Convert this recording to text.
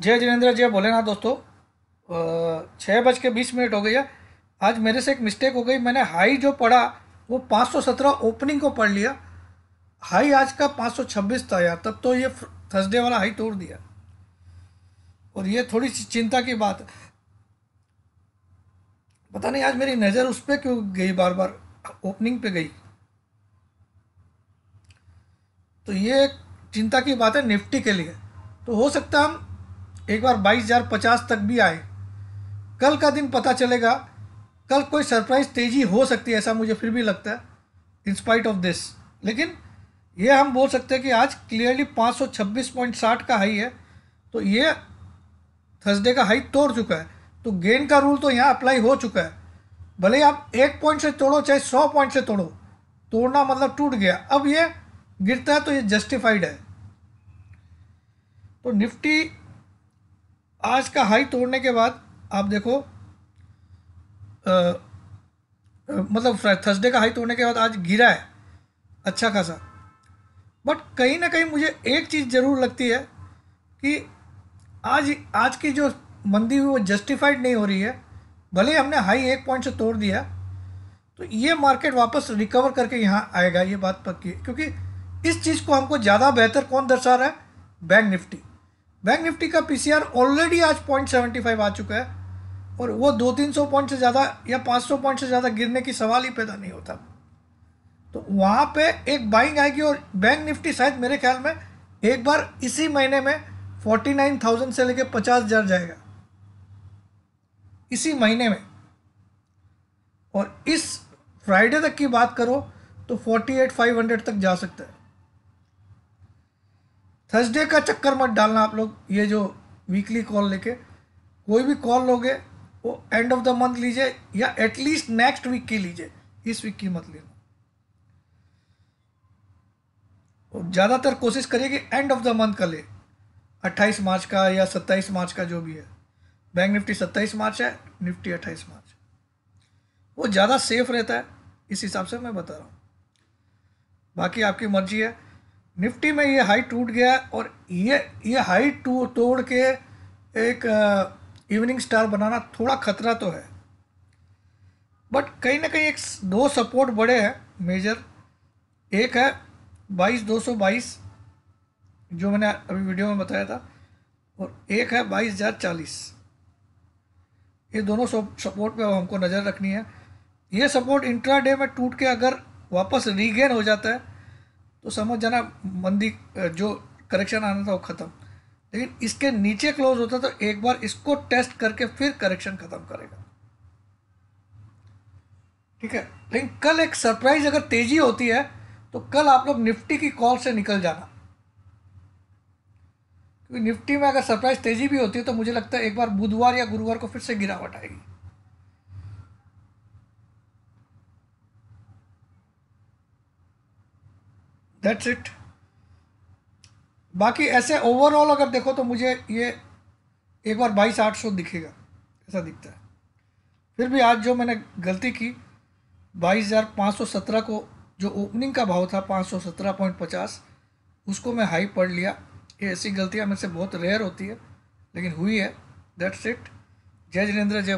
जय जिनेन्द्र जय ना दोस्तों छः बज के बीस मिनट हो गई है आज मेरे से एक मिस्टेक हो गई मैंने हाई जो पढ़ा वो 517 ओपनिंग को पढ़ लिया हाई आज का 526 था यार तब तो ये थर्सडे वाला हाई तोड़ दिया और ये थोड़ी सी चिंता की बात पता नहीं आज मेरी नज़र उस पर क्यों गई बार बार ओपनिंग पे गई तो ये चिंता की बात है निफ्टी के लिए तो हो सकता हम एक बार बाईस हज़ार पचास तक भी आए कल का दिन पता चलेगा कल कोई सरप्राइज तेज़ी हो सकती है ऐसा मुझे फिर भी लगता है इंस्पाइट ऑफ दिस लेकिन ये हम बोल सकते हैं कि आज क्लियरली पाँच सौ छब्बीस पॉइंट साठ का हाई है तो ये थर्सडे का हाई तोड़ चुका है तो गेन का रूल तो यहाँ अप्लाई हो चुका है भले आप एक पॉइंट से तोड़ो चाहे सौ पॉइंट से तोड़ो तोड़ना मतलब टूट गया अब ये गिरता है तो ये जस्टिफाइड है तो निफ्टी आज का हाई तोड़ने के बाद आप देखो आ, आ, मतलब थर्सडे का हाई तोड़ने के बाद आज गिरा है अच्छा खासा बट कहीं ना कहीं मुझे एक चीज़ ज़रूर लगती है कि आज आज की जो मंदी हुई वो जस्टिफाइड नहीं हो रही है भले ही हमने हाई एक पॉइंट से तोड़ दिया तो ये मार्केट वापस रिकवर करके यहाँ आएगा ये बात पक्की है क्योंकि इस चीज़ को हमको ज़्यादा बेहतर कौन दर्शा रहा है बैंक निफ्टी बैंक निफ्टी का पीसीआर ऑलरेडी आज पॉइंट सेवेंटी फाइव आ चुका है और वो दो तीन सौ पॉइंट से ज़्यादा या पाँच सौ पॉइंट से ज़्यादा गिरने की सवाल ही पैदा नहीं होता तो वहाँ पे एक बाइंग आएगी और बैंक निफ्टी शायद मेरे ख्याल में एक बार इसी महीने में फोर्टी नाइन थाउजेंड से लेकर पचास हज़ार जाएगा इसी महीने में और इस फ्राइडे तक की बात करो तो फोर्टी एट फाइव हंड्रेड तक जा सकता है थर्सडे का चक्कर मत डालना आप लोग ये जो वीकली कॉल लेके कोई भी कॉल लोगे वो एंड ऑफ द मंथ लीजिए या एटलीस्ट नेक्स्ट वीक की लीजिए इस वीक की मत लेना ज़्यादातर कोशिश करिए कि एंड ऑफ द मंथ का ले 28 मार्च का या 27 मार्च का जो भी है बैंक निफ्टी 27 मार्च है निफ्टी 28 मार्च वो ज़्यादा सेफ रहता है इस हिसाब से मैं बता रहा हूँ बाकी आपकी मर्जी है निफ्टी में ये हाई टूट गया और ये ये हाई टू तोड़ के एक इवनिंग स्टार बनाना थोड़ा खतरा तो है बट कहीं ना कहीं एक दो सपोर्ट बड़े हैं मेजर एक है बाईस दो सौ बाईस जो मैंने अभी वीडियो में बताया था और एक है बाईस हज़ार चालीस ये दोनों सपोर्ट पे अब हमको नज़र रखनी है ये सपोर्ट इंट्रा डे में टूट के अगर वापस रीगेन हो जाता है तो समझ जाना मंदी जो करेक्शन आना था वो ख़त्म लेकिन इसके नीचे क्लोज होता तो एक बार इसको टेस्ट करके फिर करेक्शन ख़त्म करेगा ठीक है लेकिन कल एक सरप्राइज अगर तेज़ी होती है तो कल आप लोग निफ्टी की कॉल से निकल जाना क्योंकि निफ्टी में अगर सरप्राइज तेज़ी भी होती है तो मुझे लगता है एक बार बुधवार या गुरुवार को फिर से गिरावट आएगी दैट्स इट बाकी ऐसे ओवरऑल अगर देखो तो मुझे ये एक बार बाईस आठ सौ दिखेगा ऐसा दिखता है फिर भी आज जो मैंने गलती की बाईस हज़ार पाँच सौ सत्रह को जो ओपनिंग का भाव था पाँच सौ सत्रह पॉइंट पचास उसको मैं हाई पढ़ लिया ये ऐसी गलतियाँ मेरे से बहुत रेयर होती है लेकिन हुई है दैट्स इट जय जिनेन्द्र जय